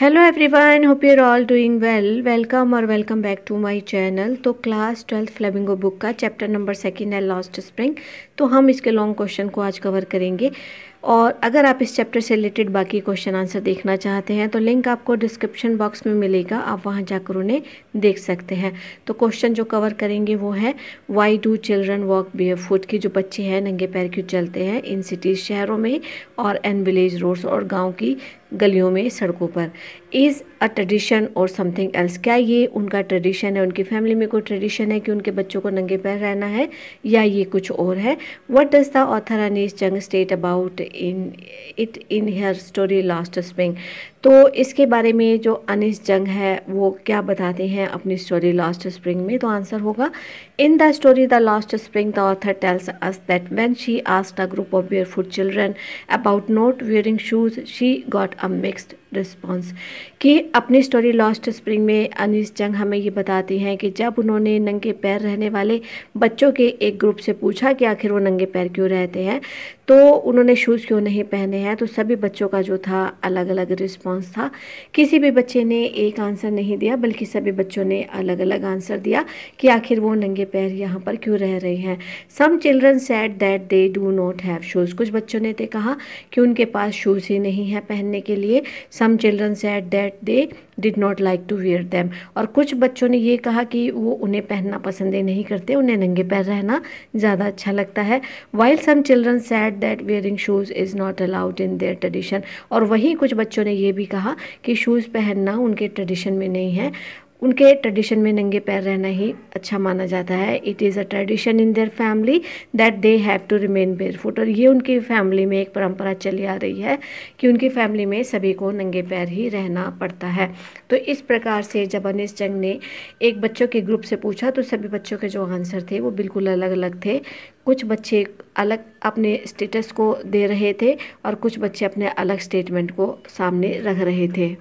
Hello everyone hope are all doing well welcome और welcome back to my channel तो class twelfth Flamingo book का chapter number second है Last Spring तो हम इसके long question को आज कवर करेंगे और अगर आप इस चैप्टर से रिलेटेड बाकी क्वेश्चन आंसर देखना चाहते हैं तो लिंक आपको डिस्क्रिप्शन बॉक्स में मिलेगा आप वहां जाकर उन्हें देख सकते हैं तो क्वेश्चन जो कवर करेंगे वो है why do children walk barefoot की जो बच्चे हैं नंगे पैर क्यों चलते हैं इन सिटीज़ शहरों में और एन विलेज रोड्स और गाँव की गलियों में सड़कों पर इज़ अ ट्रेडिशन और समथिंग एल्स क्या ये उनका ट्रेडिशन है उनकी फैमिली में कोई ट्रेडिशन है कि उनके बच्चों को नंगे पैर रहना है या ये कुछ और है what does the author Anees Jung state about in it in her story Last Spring तो इसके बारे में जो अनिस जंग है वो क्या बताते हैं अपनी स्टोरी लास्ट स्प्रिंग में तो आंसर होगा in the story the Last Spring the author tells us that when she asked a group of barefoot children about not wearing shoes she got a mixed response कि अपनी story Last spring में अनिस जंग हमें ये बताती हैं कि जब उन्होंने नंगे पैर रहने वाले बच्चों के एक ग्रुप से पूछा कि आखिर वो नंगे पैर क्यों रहते हैं तो उन्होंने शूज़ क्यों नहीं पहने हैं तो सभी बच्चों का जो था अलग अलग रिस्पॉन्स रिस्पॉन्स था किसी भी बच्चे ने एक आंसर नहीं दिया बल्कि सभी बच्चों ने अलग अलग आंसर दिया कि आखिर वो नंगे पैर यहाँ पर क्यों रह रहे हैं some children said that they do not have shoes कुछ बच्चों ने तो कहा कि उनके पास शूज़ ही नहीं है पहनने के लिए some children said that they did not like to wear them और कुछ बच्चों ने ये कहा कि वो उन्हें पहनना पसंद ही नहीं करते उन्हें नंगे पैर रहना ज़्यादा अच्छा लगता है while some children said that wearing shoes is not allowed in their tradition और वहीं कुछ बच्चों ने ये भी कहा कि शूज़ पहनना उनके ट्रेडिशन में नहीं है उनके ट्रेडिशन में नंगे पैर रहना ही अच्छा माना जाता है it is a tradition in their family that they have to remain barefoot और ये उनकी फैमिली में एक परंपरा चली आ रही है कि उनकी फैमिली में सभी को नंगे पैर ही रहना पड़ता है तो इस प्रकार से जब अनिस जंग ने एक बच्चों के ग्रुप से पूछा तो सभी बच्चों के जो आंसर थे वो बिल्कुल अलग अलग थे कुछ बच्चे अलग अपने स्टेटस को दे रहे थे और कुछ बच्चे अपने अलग स्टेटमेंट को सामने रख रहे थे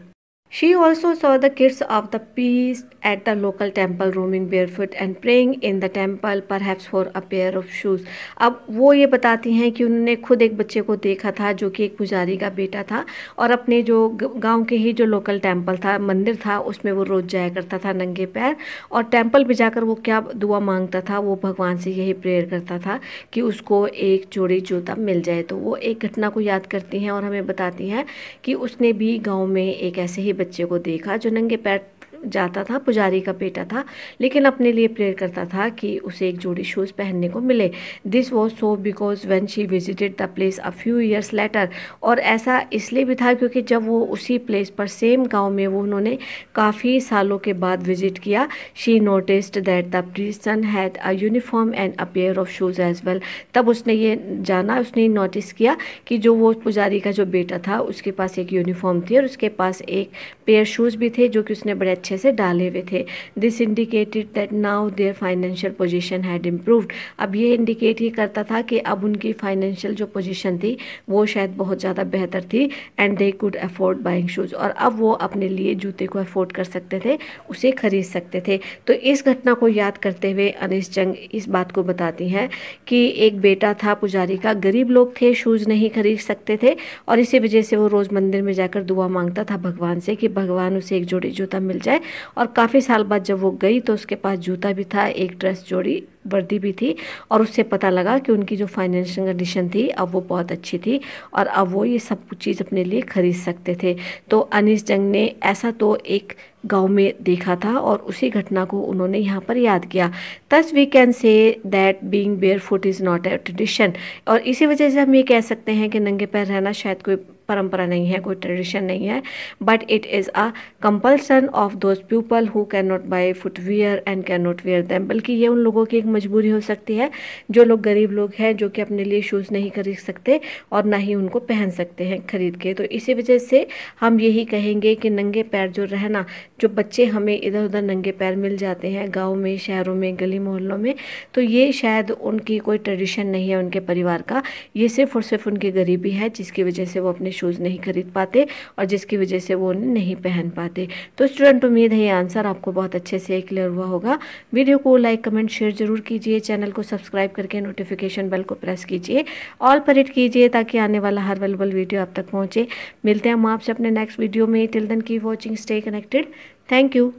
She also saw the kids of the priest at the local temple roaming barefoot and praying in the temple perhaps for a pair of shoes. अब वो ये बताती हैं कि उन्होंने खुद एक बच्चे को देखा था जो कि एक पुजारी का बेटा था और अपने जो गांव के ही जो लोकल टेम्पल था मंदिर था उसमें वो रोज़ जाया करता था नंगे पैर और टेम्पल पर जाकर वो क्या दुआ मांगता था वो भगवान से यही प्रेयर करता था कि उसको एक जोड़ी जूता मिल जाए तो वो एक घटना को याद करती हैं और हमें बताती हैं कि उसने भी गाँव में एक ऐसे ही बच्चे को देखा जो नंगे पैर जाता था पुजारी का बेटा था लेकिन अपने लिए प्रेयर करता था कि उसे एक जोड़ी शूज़ पहनने को मिले this was so because when she visited the place a few years later और ऐसा इसलिए भी था क्योंकि जब वो उसी प्लेस पर सेम गाँव में वो उन्होंने काफ़ी सालों के बाद विजिट किया she noticed that the priest son had a uniform and a pair of shoes as well तब उसने ये जाना उसने नोटिस किया कि जो वो पुजारी का जो बेटा था उसके पास एक यूनिफॉर्म थी और उसके पास एक पेयर शूज़ भी थे जो कि उसने बड़े अच्छे अच्छे से डाले हुए थे this indicated that now their financial position had improved अब ये इंडिकेट ये करता था कि अब उनकी फाइनेंशियल जो पोजीशन थी वो शायद बहुत ज़्यादा बेहतर थी and they could afford buying shoes और अब वो अपने लिए जूते को अफोर्ड कर सकते थे उसे खरीद सकते थे तो इस घटना को याद करते हुए अनिश जंग इस बात को बताती हैं कि एक बेटा था पुजारी का गरीब लोग थे शूज़ नहीं खरीद सकते थे और इसी वजह से वो रोज़ मंदिर में जाकर दुआ मांगता था भगवान से कि भगवान उसे एक जोड़ी जूता मिल जाए और काफ़ी साल बाद जब वो गई तो उसके पास जूता भी था एक ड्रेस जोड़ी वर्दी भी थी और उससे पता लगा कि उनकी जो फाइनेंशियल कंडीशन थी अब वो बहुत अच्छी थी और अब वो ये सब कुछ चीज़ अपने लिए खरीद सकते थे तो अनिस जंग ने ऐसा तो एक गांव में देखा था और उसी घटना को उन्होंने यहाँ पर याद किया thus we can say that being barefoot is not a tradition और इसी वजह से हम ये कह सकते हैं कि नंगे पैर रहना शायद कोई परंपरा नहीं है कोई ट्रेडिशन नहीं है but it is a compulsion of those people who can not buy footwear and can not wear them बल्कि ये उन लोगों की एक मजबूरी हो सकती है जो लोग गरीब लोग हैं जो कि अपने लिए शूज़ नहीं खरीद सकते और ना ही उनको पहन सकते हैं खरीद के तो इसी वजह से हम यही कहेंगे कि नंगे पैर जो रहना जो बच्चे हमें इधर उधर नंगे पैर मिल जाते हैं गाँव में शहरों में गली मोहल्लों में तो ये शायद उनकी कोई ट्रेडिशन नहीं है उनके परिवार का ये सिर्फ और सिर्फ उनकी गरीबी है जिसकी वजह से वो अपने शूज़ नहीं खरीद पाते और जिसकी वजह से वो नहीं पहन पाते तो स्टूडेंट उम्मीद है ये आंसर आपको बहुत अच्छे से क्लियर हुआ होगा वीडियो को लाइक कमेंट शेयर जरूर कीजिए चैनल को सब्सक्राइब करके नोटिफिकेशन बेल को प्रेस कीजिए ऑल पर हिट कीजिए ताकि आने वाला हर वेलेबल वीडियो आप तक पहुँचे मिलते हैं हम आपसे अपने नेक्स्ट वीडियो में till then keep watching stay connected thank you